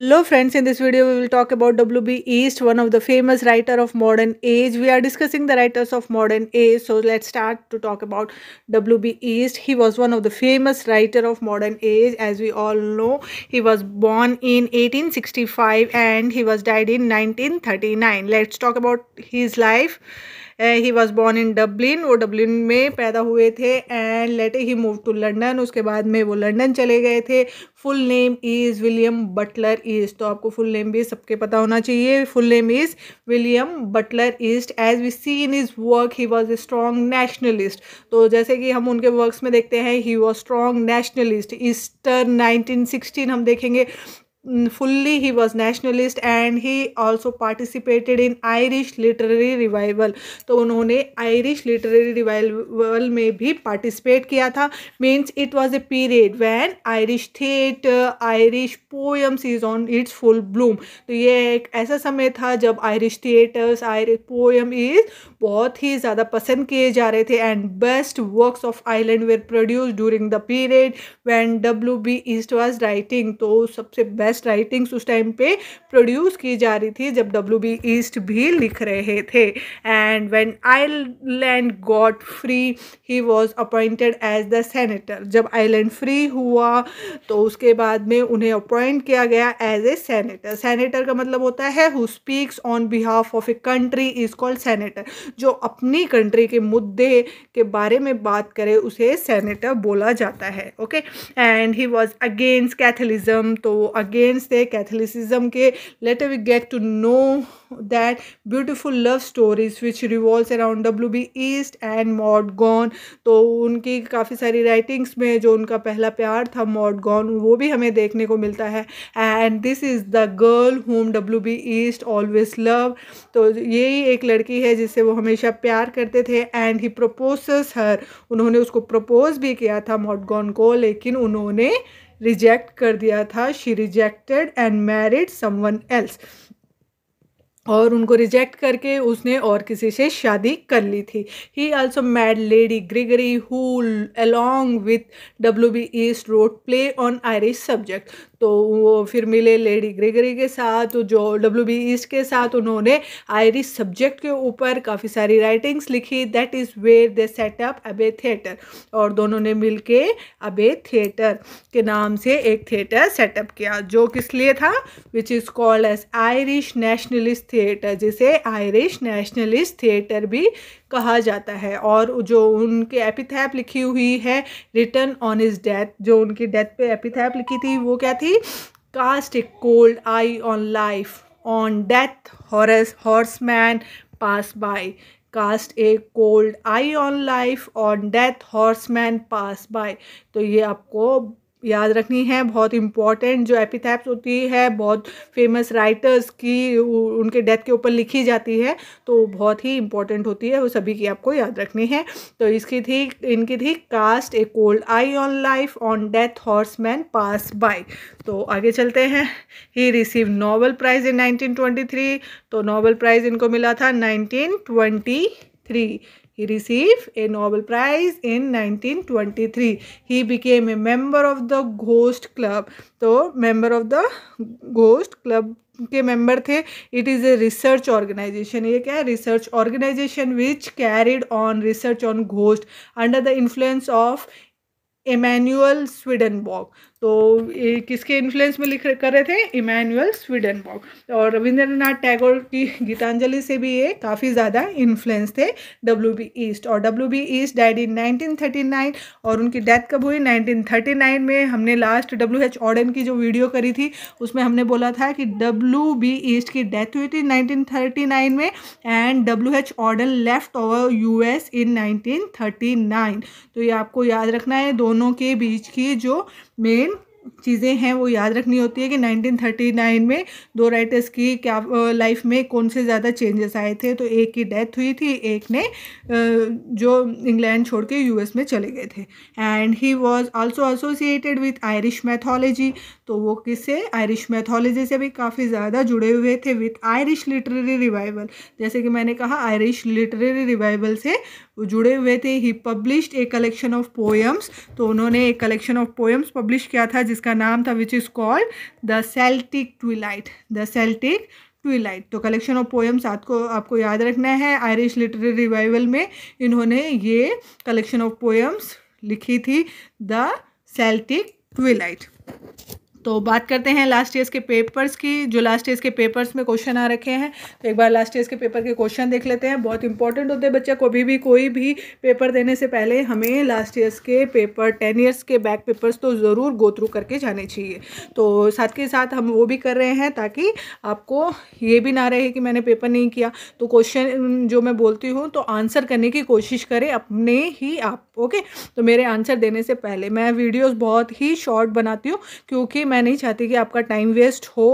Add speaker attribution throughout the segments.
Speaker 1: Hello friends, in this video we will talk about W.B. East, one of the famous writer of modern age. We are discussing the writers of modern age. So let's start to talk about W.B. East. He was one of the famous writer of modern age. As we all know, he was born in 1865 and he was died in 1939. Let's talk about his life. He was born in Dublin वो Dublin में पैदा हुए थे and लेटे ही move to London उसके बाद में वो लंडन चले गए थे full name is William Butler ईस्ट तो आपको फुल नेम भी सबके पता होना चाहिए full name is William Butler ईस्ट as we see in his work he was a strong nationalist तो जैसे कि हम उनके वर्क्स में देखते हैं he was strong nationalist Easter nineteen हम देखेंगे fully he was nationalist and he also participated in Irish literary revival तो उन्होंने Irish literary revival में भी participate किया था means it was a period when Irish theatre Irish poems is on its full bloom तो ये एक ऐसा समय था जब Irish theatres Irish poem is बहुत ही ज़्यादा पसंद किए जा रहे थे and best works of Ireland were produced during the period when W B East was writing तो सबसे best बेस्ट राइटिंग्स उस टाइम पे प्रोड्यूस की जा रही थी जब डब्ल्यू बी ईस्ट भी लिख रहे थे and when island got free he was appointed as the senator जब आइलैंड फ्री हुआ तो उसके बाद में उन्हें अपॉइंट किया गया एज ए सेनेटर सेनेटर का मतलब होता है who speaks on behalf of a country is called senator जो अपनी कंट्री के मुद्दे के बारे में बात करे उसे सेनेटर बोला जाता है okay and he was against Catholicism तो अगेंस्ट पेरेंट्स थे कैथलिसिज्म के let we get to know that love stories which stories around W B ईस्ट एंड मॉड गॉन तो उनकी काफ़ी सारी राइटिंग्स में जो उनका पहला प्यार था मॉड गॉन वो भी हमें देखने को मिलता है and this is the girl whom W B ईस्ट ऑलवेज लव तो यही एक लड़की है जिससे वो हमेशा प्यार करते थे एंड ही प्रपोसेस हर उन्होंने उसको प्रपोज भी किया था Mortgone को लेकिन उन्होंने रिजेक्ट कर दिया था she rejected and married someone else और उनको रिजेक्ट करके उसने और किसी से शादी कर ली थी he also made Lady Gregory who along with W B ईस्ट wrote play on Irish subject तो वो फिर मिले लेडी ग्रेगरी के साथ तो जो डब्ल्यू बी ईस्ट के साथ उन्होंने आयरिश सब्जेक्ट के ऊपर काफ़ी सारी राइटिंग्स लिखी that is where they set up Abbey theatre और दोनों ने मिल के अबे थिएटर के नाम से एक थिएटर सेटअप किया जो किस लिए था which is called as Irish nationalist theatre जिसे आयरिश नेशनलिस्ट थिएटर भी कहा जाता है और जो उनके एपिथैप लिखी हुई है रिटर्न ऑन इज डेथ जो उनकी डेथ पे एपिथैप लिखी थी वो क्या थी cast a cold eye on life on death horse horseman pass by cast a cold eye on life on death horseman pass by तो ये आपको याद रखनी है बहुत इम्पॉर्टेंट जो एपिथैप्स होती है बहुत फेमस राइटर्स की उनके डेथ के ऊपर लिखी जाती है तो बहुत ही इम्पॉर्टेंट होती है वो सभी की आपको याद रखनी है तो इसकी थी इनकी थी cast a cold eye on life on death horseman pass by तो आगे चलते हैं he receive Nobel prize in nineteen तो नोबल प्राइज़ इनको मिला था nineteen 1923 He received a Nobel Prize in 1923. He became a member of the Ghost Club. तो member of the Ghost Club के मेंबर थे it is a research organization ये क्या है research organization which carried on research on ghost under the influence of Emanuel Swedenborg तो ये किसके influence में लिख कर रहे थे इमैनुअल स्वीडनबॉग और रविंद्रनाथ टैगोर की गीतांजलि से भी ये काफ़ी ज़्यादा इन्फ्लुएंस थे डब्ल्यू बी ईस्ट और डब्ल्यू बी ईस्ट डाइड इन 1939 और उनकी डेथ कब हुई 1939 में हमने लास्ट डब्ल्यू एच ऑर्डन की जो वीडियो करी थी उसमें हमने बोला था कि डब्ल्यू बी ईस्ट की डेथ हुई थी नाइनटीन में and W H Auden left over U S in nine तो ये आपको याद रखना है दोनों के बीच की जो मेन चीज़ें हैं वो याद रखनी होती है कि 1939 में दो राइटर्स की क्या लाइफ में कौन से ज़्यादा चेंजेस आए थे तो एक की डेथ हुई थी एक ने जो इंग्लैंड छोड़ के यू में चले गए थे and he was also associated with Irish mythology तो वो किससे आयरिश मैथोलॉजी से भी काफ़ी ज़्यादा जुड़े हुए थे विथ आयरिश लिटरेरी रिवाइवल जैसे कि मैंने कहा आयरिश लिटरेरी रिवाइवल से जुड़े हुए थे he published a collection of poems तो उन्होंने एक कलेक्शन ऑफ पोएम्स पब्लिश किया था जिसका नाम था which is called the Celtic Twilight the Celtic Twilight तो कलेक्शन ऑफ पोएम्स आपको आपको याद रखना है आयरिश लिटरेरी रिवाइवल में इन्होंने ये कलेक्शन ऑफ पोएम्स लिखी थी द सेल्टिक ट्विलाइट तो बात करते हैं लास्ट ईयर्स के पेपर्स की जो लास्ट ईयर्स के पेपर्स में क्वेश्चन आ रखे हैं तो एक बार लास्ट ईयर्स के पेपर के क्वेश्चन देख लेते हैं बहुत इंपॉर्टेंट होते हैं बच्चा कभी भी कोई भी पेपर देने से पहले हमें लास्ट ईयर्स के पेपर टेन ईयर्स के बैक पेपर्स तो ज़रूर गो थ्रू करके जाने चाहिए तो साथ के साथ हम वो भी कर रहे हैं ताकि आपको ये भी ना रहे कि मैंने पेपर नहीं किया तो क्वेश्चन जो मैं बोलती हूँ तो आंसर करने की कोशिश करें अपने ही आप ओके तो मेरे आंसर देने से पहले मैं वीडियोज़ बहुत ही शॉर्ट बनाती हूँ क्योंकि मैं नहीं चाहती कि आपका टाइम वेस्ट हो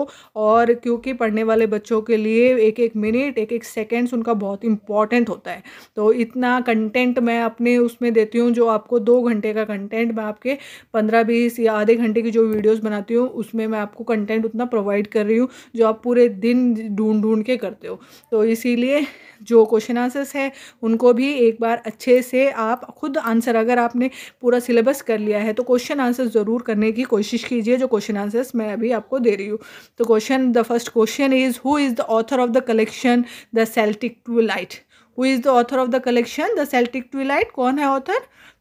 Speaker 1: और क्योंकि पढ़ने वाले बच्चों के लिए एक एक मिनट एक एक सेकेंड्स उनका बहुत इंपॉर्टेंट होता है तो इतना कंटेंट मैं अपने उसमें देती हूँ जो आपको दो घंटे का कंटेंट मैं आपके पंद्रह बीस या आधे घंटे की जो वीडियोज़ बनाती हूँ उसमें मैं आपको कंटेंट उतना प्रोवाइड कर रही हूँ जो आप पूरे दिन ढूंढ ढूंढ के करते हो तो इसीलिए जो क्वेश्चन आंसर्स है उनको भी एक बार अच्छे से आप खुद आंसर अगर आपने पूरा सिलेबस कर लिया है तो क्वेश्चन आंसर ज़रूर करने की कोशिश कीजिए जो क्वेश्चन क्वेश्चन आंसर्स मैं अभी आपको दे रही हूँ तो question the first question is who is the author of the collection the Celtic Twilight who is the author of the collection the Celtic Twilight कौन है author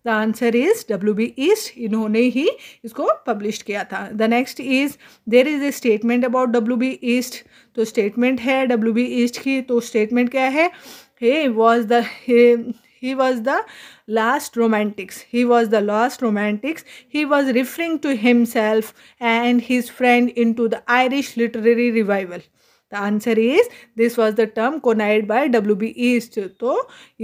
Speaker 1: the answer is W B ईस्ट इन्होंने ही इसको publish किया था the next is there is a statement about W B ईस्ट तो स्टेटमेंट है डब्ल्यू बी ईस्ट की तो स्टेटमेंट क्या है he was the he was the last romantics he was the last romantics he was referring to himself and his friend into the irish literary revival the answer is this was the term coined by w b east so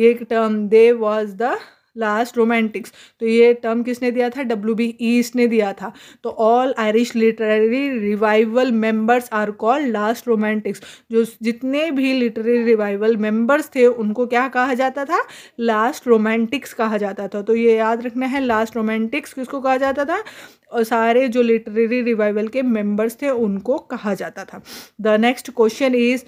Speaker 1: ye term they was the last romantics तो ये term किसने दिया था W B east ने दिया था तो all Irish literary revival members are called last romantics जो जितने भी लिटरेरी रिवाइवल मेंबर्स थे उनको क्या कहा जाता था लास्ट रोमांटिक्स कहा जाता था तो ये याद रखना है लास्ट रोमांटिक्स किसको कहा जाता था और सारे जो लिटरेरी रिवाइवल के मेंबर्स थे उनको कहा जाता था the next question is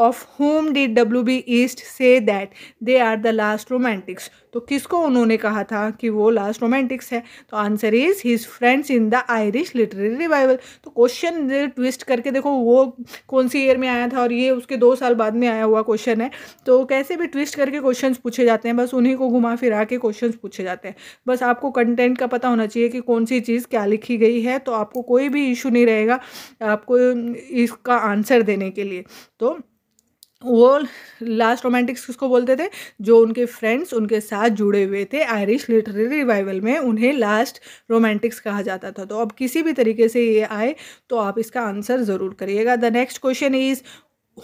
Speaker 1: of whom did B ईस्ट say that they are the last romantics तो किसको उन्होंने कहा था कि वो लास्ट रोमांटिक्स है तो answer is his friends in the Irish literary revival तो क्वेश्चन ट्विस्ट करके देखो वो कौन सी ईयर में आया था और ये उसके दो साल बाद में आया हुआ क्वेश्चन है तो कैसे भी ट्विस्ट करके क्वेश्चन पूछे जाते हैं बस उन्हीं को घुमा फिरा के क्वेश्चन पूछे जाते हैं बस आपको कंटेंट का पता होना चाहिए कि कौन सी चीज़ क्या लिखी गई है तो आपको कोई भी इशू नहीं रहेगा आपको इसका आंसर देने के लिए तो वो लास्ट रोमांटिक्स किसको बोलते थे जो उनके फ्रेंड्स उनके साथ जुड़े हुए थे आयरिश लिटरेरी रिवाइवल में उन्हें लास्ट रोमांटिक्स कहा जाता था तो अब किसी भी तरीके से ये आए तो आप इसका आंसर ज़रूर करिएगा the next question is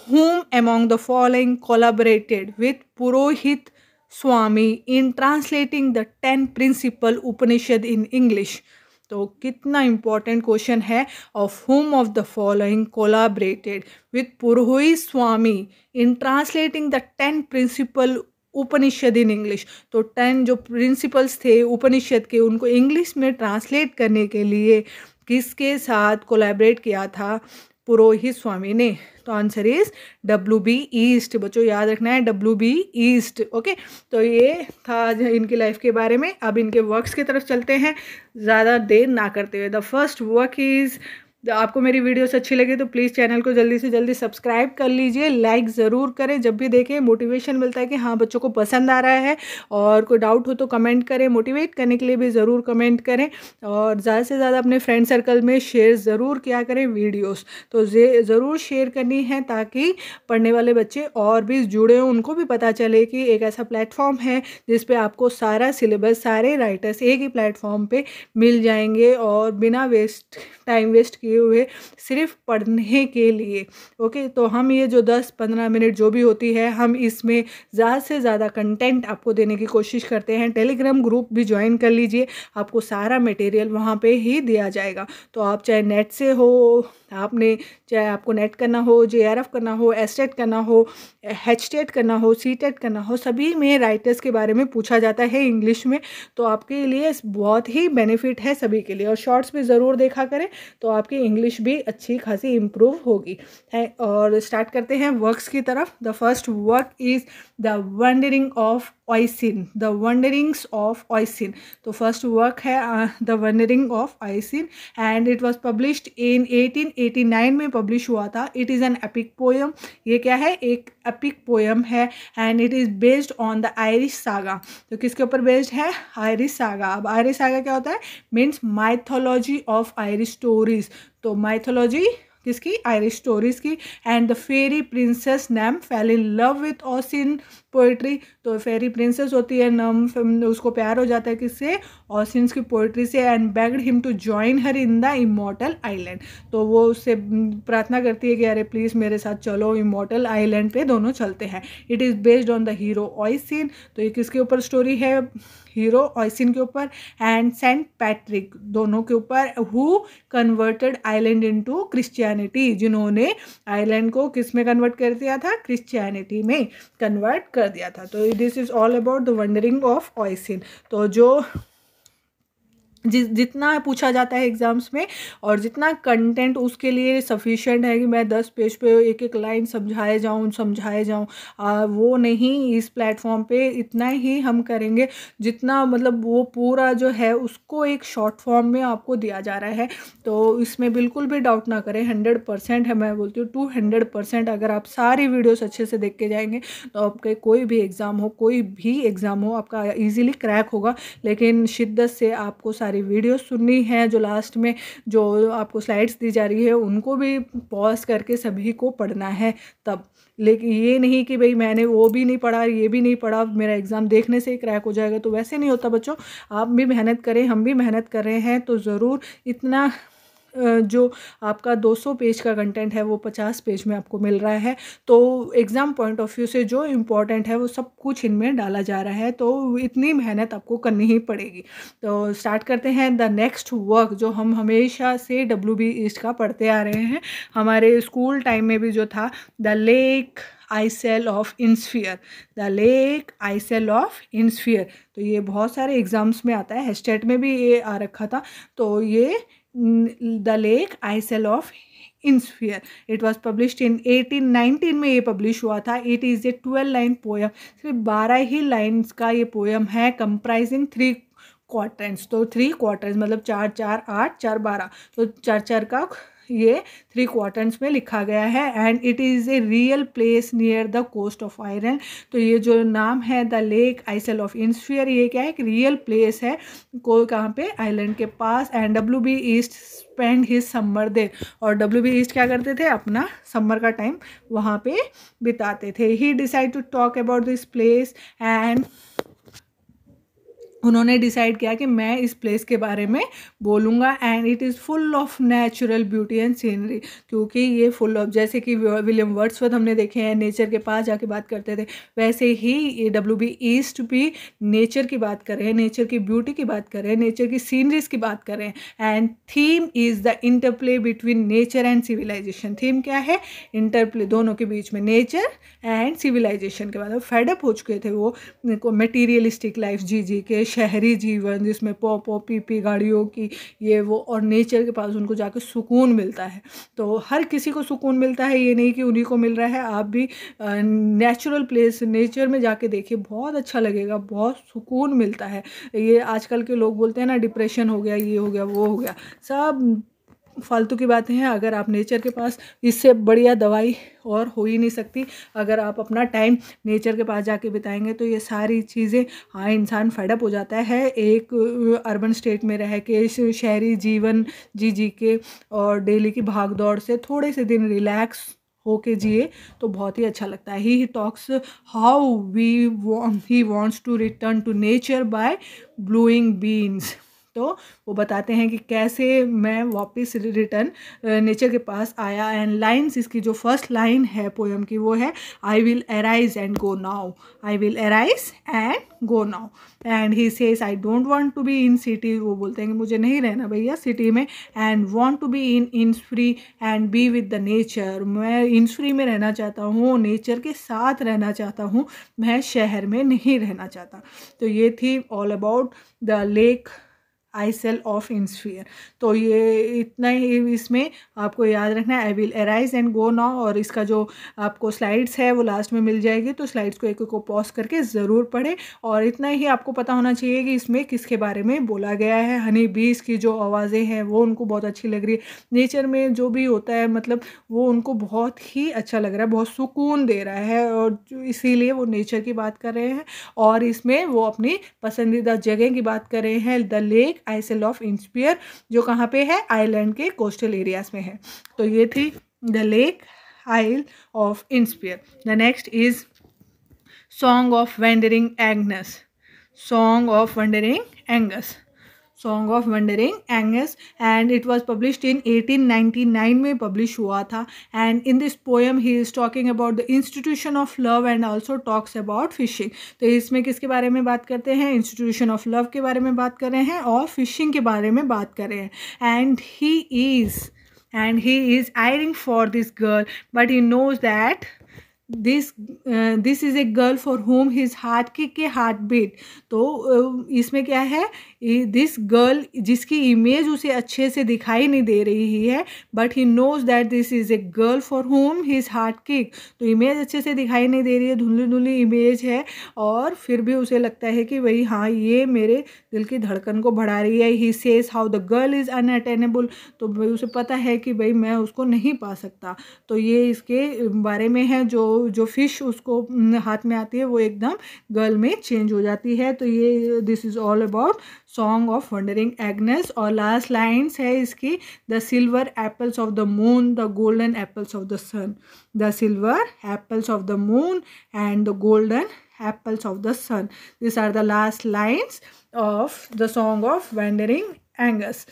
Speaker 1: whom among the following collaborated with Purohit Swami in translating the ten principal Upanishad in English तो कितना इंपॉर्टेंट क्वेश्चन है of whom of the following collaborated with Purohit Swami in translating the ten principal Upanishad in English तो ten जो principals थे उपनिषद के उनको English में translate करने के लिए किसके साथ कोलैबोरेट किया था पुरोहित स्वामी ने तो आंसर इज डब्ल्यू बी ईस्ट बच्चों याद रखना है डब्ल्यू बी ईस्ट ओके तो ये था इनकी लाइफ के बारे में अब इनके वर्क्स की तरफ चलते हैं ज़्यादा देर ना करते हुए द फर्स्ट वर्क इज़ तो आपको मेरी वीडियोस अच्छी लगी तो प्लीज़ चैनल को जल्दी से जल्दी सब्सक्राइब कर लीजिए लाइक ज़रूर करें जब भी देखें मोटिवेशन मिलता है कि हाँ बच्चों को पसंद आ रहा है और कोई डाउट हो तो कमेंट करें मोटिवेट करने के लिए भी ज़रूर कमेंट करें और ज़्यादा से ज़्यादा अपने फ्रेंड सर्कल में शेयर ज़रूर किया करें वीडियोज़ तो ज़रूर शेयर करनी है ताकि पढ़ने वाले बच्चे और भी जुड़े हों उनको भी पता चले कि एक ऐसा प्लेटफॉर्म है जिस पर आपको सारा सिलेबस सारे राइटर्स एक ही प्लेटफॉर्म पर मिल जाएंगे और बिना वेस्ट टाइम वेस्ट किए किए हुए सिर्फ पढ़ने के लिए ओके तो हम ये जो दस पंद्रह मिनट जो भी होती है हम इसमें ज़्यादा से ज़्यादा कंटेंट आपको देने की कोशिश करते हैं टेलीग्राम ग्रुप भी ज्वाइन कर लीजिए आपको सारा मटेरियल वहाँ पे ही दिया जाएगा तो आप चाहे नेट से हो आपने चाहे आपको नेट करना हो जे करना हो एस करना हो एच करना हो सी करना हो सभी में राइटर्स के बारे में पूछा जाता है इंग्लिश में तो आपके लिए बहुत ही बेनिफिट है सभी के लिए और शॉर्ट्स भी ज़रूर देखा करें तो आपकी इंग्लिश भी अच्छी खासी इम्प्रूव होगी है और स्टार्ट करते हैं वर्क्स की तरफ the first work is the wandering of Oisin the wanderings of Oisin तो फर्स्ट वर्क है the wandering of Oisin and it was published in eighteen 1889 में पब्लिश हुआ था it is an epic poem ये क्या है एक एपिक पोएम है and it is based on the Irish saga तो किसके ऊपर बेस्ड है आयरिश सागा अब आयरिश सागा क्या होता है means mythology of Irish stories तो माइथोलॉजी किसकी आयरिश स्टोरीज़ की and the fairy princess Niamh fell in love with Oisin poetry तो फेरी प्रिंसेस होती है नम उसको प्यार हो जाता है किससे ऑसिन्स की पोइट्री से and begged him to join her in the immortal island तो वो उससे प्रार्थना करती है कि अरे प्लीज़ मेरे साथ चलो इमोटल आइलैंड पे दोनों चलते हैं it is based on the hero Oisin तो ये किसके ऊपर स्टोरी है हीरो ऑयसिन के ऊपर एंड सेंट पैट्रिक दोनों के ऊपर who converted island to Christian Christianity जिन्होंने आयरलैंड को किस में कन्वर्ट कर दिया था क्रिश्चियनिटी में कन्वर्ट कर दिया था तो this is all about the wandering of Oisin तो जो जिस जितना पूछा जाता है एग्ज़ाम्स में और जितना कंटेंट उसके लिए सफिशिएंट है कि मैं दस पेज पे एक एक लाइन समझाए जाऊँ समझाए जाऊँ वो नहीं इस प्लेटफॉर्म पे इतना ही हम करेंगे जितना मतलब वो पूरा जो है उसको एक शॉर्ट फॉर्म में आपको दिया जा रहा है तो इसमें बिल्कुल भी डाउट ना करें हंड्रेड परसेंट है मैं बोलती हूँ टू हंड्रेड परसेंट अगर आप सारी वीडियोज़ अच्छे से देख के जाएंगे तो आपके कोई भी एग्ज़ाम हो कोई भी एग्ज़ाम हो आपका ईजिली क्रैक होगा लेकिन शिद्दत से आपको सारे सारी वीडियो सुननी है जो लास्ट में जो आपको स्लाइड्स दी जा रही है उनको भी पॉज करके सभी को पढ़ना है तब लेकिन ये नहीं कि भाई मैंने वो भी नहीं पढ़ा ये भी नहीं पढ़ा मेरा एग्ज़ाम देखने से ही क्रैक हो जाएगा तो वैसे नहीं होता बच्चों आप भी मेहनत करें हम भी मेहनत कर रहे हैं तो ज़रूर इतना जो आपका 200 पेज का कंटेंट है वो 50 पेज में आपको मिल रहा है तो एग्ज़ाम पॉइंट ऑफ व्यू से जो इम्पोर्टेंट है वो सब कुछ इनमें डाला जा रहा है तो इतनी मेहनत आपको करनी ही पड़ेगी तो स्टार्ट करते हैं द नेक्स्ट वर्क जो हम हमेशा से डब्ल्यू बी ईस्ट का पढ़ते आ रहे हैं हमारे स्कूल टाइम में भी जो था the lake isle of Innisfree the lake isle of Innisfree तो ये बहुत सारे एग्ज़ाम्स में आता है हेस्टेट में भी ये आ रखा था तो ये the lake isle of Innisfree it was published in 1819 में ये पब्लिश हुआ था it is a twelve line poem सिर्फ बारह ही लाइन्स का ये पोएम है कंप्राइजिंग थ्री क्वार्टर्स तो थ्री क्वार्टर्स मतलब चार चार आठ चार बारह तो चार चार का ये थ्री क्वार्टर्स में लिखा गया है and it is a real place near the coast of Ireland तो ये जो नाम है the lake isle of Innisfree ये क्या है एक रियल प्लेस है को कहाँ पे आइलैंड के पास एंड डब्ल्यू बी ईस्ट स्पेंड हिज समर दे और डब्ल्यू बी ईस्ट क्या करते थे अपना समर का टाइम वहाँ पे बिताते थे ही decide to talk about this place and उन्होंने डिसाइड किया कि मैं इस प्लेस के बारे में बोलूँगा and it is full of natural beauty and scenery क्योंकि ये फुल ऑफ जैसे कि विलियम वर्ड्सवर्थ हमने देखे हैं नेचर के पास जाके बात करते थे वैसे ही डब्ल्यू बी ईस्ट भी नेचर की बात कर रहे हैं नेचर की ब्यूटी की बात कर रहे हैं नेचर की सीनरीज की बात कर रहे हैं and theme is the interplay between nature and civilisation theme क्या है इंटरप्ले दोनों के बीच में नेचर एंड सिविलाइजेशन के बाद फेडअप हो चुके थे वो मटीरियलिस्टिक लाइफ जी जी के शहरी जीवन जिसमें पो पो पी पी गाड़ियों की ये वो और नेचर के पास उनको जाकर सुकून मिलता है तो हर किसी को सुकून मिलता है ये नहीं कि उन्हीं को मिल रहा है आप भी नेचुरल प्लेस नेचर में जाके देखिए बहुत अच्छा लगेगा बहुत सुकून मिलता है ये आजकल के लोग बोलते हैं ना डिप्रेशन हो गया ये हो गया वो हो गया सब फालतू की बातें हैं अगर आप नेचर के पास इससे बढ़िया दवाई और हो ही नहीं सकती अगर आप अपना टाइम नेचर के पास जाके बिताएंगे तो ये सारी चीज़ें हाँ इंसान फेडअप हो जाता है एक अर्बन स्टेट में रह के शहरी जीवन जी जी के और डेली की भाग दौड़ से थोड़े से दिन रिलैक्स होके जिए तो बहुत ही अच्छा लगता है he talks how we he wants to return to nature by bluing beans तो वो बताते हैं कि कैसे मैं वापस रिटर्न नेचर के पास आया एंड लाइन्स इसकी जो फर्स्ट लाइन है पोएम की वो है I will arise and go now I will arise and go now and he says I don't want to be in city वो बोलते हैं कि मुझे नहीं रहना भैया सिटी में and want to be in Innisfree and be with the nature मैं इन फ्री में रहना चाहता हूँ नेचर के साथ रहना चाहता हूँ मैं शहर में नहीं रहना चाहता तो ये थी all about the lake isle of Innisfree तो ये इतना ही इसमें आपको याद रखना है I will arise and go now और इसका जो आपको स्लाइड्स है वो लास्ट में मिल जाएगी तो स्लाइड्स को एक एक को पॉज करके ज़रूर पढ़े और इतना ही आपको पता होना चाहिए कि इसमें किसके बारे में बोला गया है हनी बीस की जो आवाज़ें हैं वो उनको बहुत अच्छी लग रही है नेचर में जो भी होता है मतलब वो उनको बहुत ही अच्छा लग रहा है बहुत सुकून दे रहा है और इसीलिए वो नेचर की बात कर रहे हैं और इसमें वो अपनी पसंदीदा जगह की बात कर रहे हैं the lake isle of Innisfree जो कहाँ पे है आयरलैंड के कोस्टल एरियाज में है तो ये थी the lake isle of Innisfree the next is song of wandering एग्नस song of wandering Angus song of wandering Angus and it was published in 1899 में पब्लिश हुआ था and in this poem he is talking about the institution of love and also talks about fishing तो इसमें किसके बारे में बात करते हैं इंस्टीट्यूशन ऑफ लव के बारे में बात कर रहे हैं और फिशिंग के बारे में बात कर रहे हैं and he is and he is yearning for this girl but he knows that this this is a girl for whom his heart की के हार्ट बीट तो uh, इसमें क्या है दिस गर्ल जिसकी इमेज उसे अच्छे से दिखाई नहीं दे रही है but he knows that this is a girl for whom his heart किक तो इमेज अच्छे से दिखाई नहीं दे रही है धुंधली धुंधली इमेज है और फिर भी उसे लगता है कि भाई हाँ ये मेरे दिल की धड़कन को बढ़ा रही है he says how the girl is unattainable तो उसे पता है कि भाई मैं उसको नहीं पा सकता तो ये इसके बारे में है जो जो फिश उसको हम्म, हाथ में आती है वो एकदम गर्ल में चेंज हो जाती है तो ये this is all about song of wandering एग्नेस और लास्ट लाइन्स है इसकी the silver apples of the moon the golden apples of the sun the silver apples of the moon and the golden apples of the sun this are the last lines of the song of wandering Angus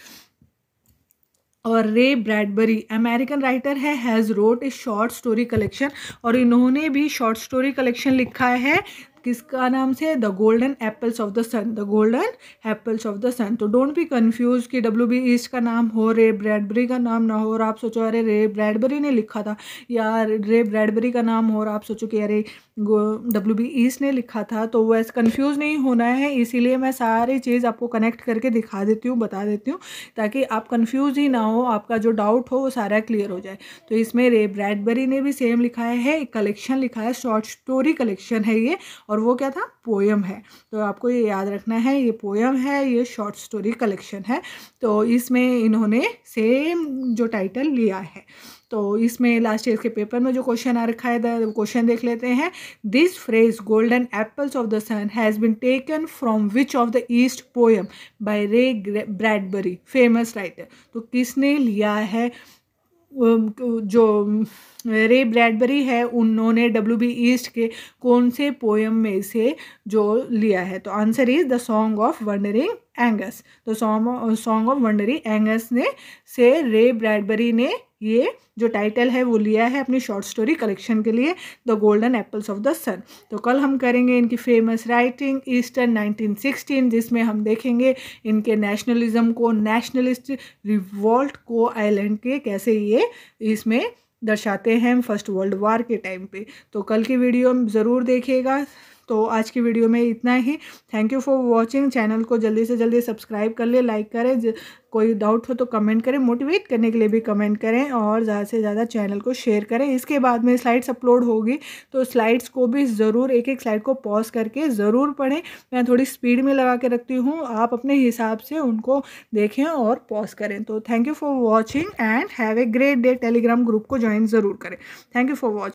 Speaker 1: और Ray Bradbury American writer है has wrote a short story collection और इन्होंने भी short story collection लिखा है किसका नाम से the golden apples of the sun the golden apples of the sun तो डोंट बी कन्फ्यूज़ कि डब्ल्यू बी ईस्ट का नाम हो रे ब्रैडबरी का नाम ना हो और आप सोचो अरे रे ब्रैडबरी ने लिखा था या रे ब्रैडबरी का नाम हो और आप सोचो कि अरे डब्ल्यू बी ईस्ट ने लिखा था तो वैसे कन्फ्यूज़ नहीं होना है इसीलिए मैं सारी चीज़ आपको कनेक्ट करके दिखा देती हूँ बता देती हूँ ताकि आप कन्फ्यूज़ ही ना हो आपका जो डाउट हो वो सारा क्लियर हो जाए तो इसमें रे ब्रैडबरी ने भी सेम लिखा है एक कलेक्शन लिखा है शॉर्ट स्टोरी कलेक्शन है ये और और वो क्या था पोयम है तो आपको ये याद रखना है ये पोयम है ये शॉर्ट स्टोरी कलेक्शन है तो इसमें इन्होंने सेम जो टाइटल लिया है तो इसमें लास्ट ईयर के पेपर में जो क्वेश्चन आ रखा है क्वेश्चन देख लेते हैं this phrase golden apples of the sun has been taken from which of the ईस्ट poem by Ray Bradbury famous writer तो किसने लिया है जो रे ब्रैडबरी है उन्होंने डब्ल्यू बी ईस्ट के कौन से पोएम में से जो लिया है तो answer is the song of wandering Angus तो सॉन्ग ऑफ वंडरिंग एंगस ने से रे ब्रैडबरी ने ये जो टाइटल है वो लिया है अपनी शॉर्ट स्टोरी कलेक्शन के लिए the golden apples of the sun तो कल हम करेंगे इनकी फेमस राइटिंग ईस्टर्न 1916 जिसमें हम देखेंगे इनके नेशनलिज्म को नेशनलिस्ट रिवॉल्ट को आइलैंड के कैसे ये इसमें दर्शाते हैं फर्स्ट वर्ल्ड वार के टाइम पे तो कल की वीडियो ज़रूर देखिएगा तो आज की वीडियो में इतना ही thank you for watching channel को जल्दी से जल्दी सब्सक्राइब कर ले लाइक करें कोई डाउट हो तो कमेंट करें मोटिवेट करने के लिए भी कमेंट करें और ज़्यादा से ज़्यादा चैनल को शेयर करें इसके बाद में स्लाइड्स अपलोड होगी तो स्लाइड्स को भी ज़रूर एक एक स्लाइड को पॉज करके ज़रूर पढ़ें मैं थोड़ी स्पीड में लगा के रखती हूँ आप अपने हिसाब से उनको देखें और पॉज करें तो thank you for watching and have a great day Telegram group को ज्वाइन ज़रूर करें थैंक यू फॉर वॉचिंग